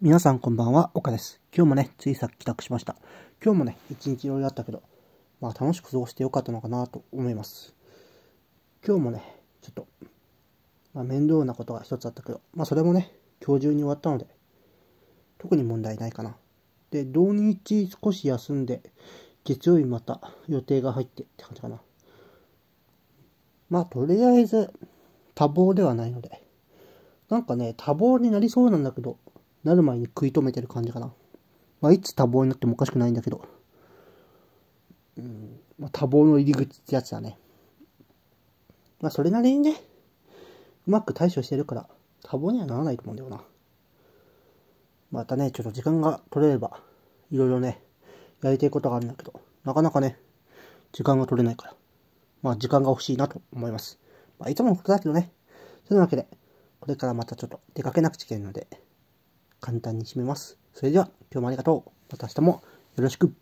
皆さんこんばんは、岡です。今日もね、ついさっき帰宅しました。今日もね、一日いろいろあったけど、まあ楽しく過ごしてよかったのかなと思います。今日もね、ちょっと、まあ、面倒なことが一つあったけど、まあそれもね、今日中に終わったので、特に問題ないかな。で、土日少し休んで、月曜日また予定が入ってって感じかな。まあとりあえず、多忙ではないので、なんかね、多忙になりそうなんだけど、なる前に食い止めてる感じかな。まあ、いつ多忙になってもおかしくないんだけど。うん、まあ、多忙の入り口ってやつだね。まあ、それなりにね、うまく対処してるから、多忙にはならないと思うんだよな。またね、ちょっと時間が取れれば、いろいろね、やりたいことがあるんだけど、なかなかね、時間が取れないから、まあ、時間が欲しいなと思います。まあ、いつものことだけどね。というわけで、これからまたちょっと出かけなくちゃいけないので、簡単に締めます。それでは、今日もありがとう。また明日もよろしく。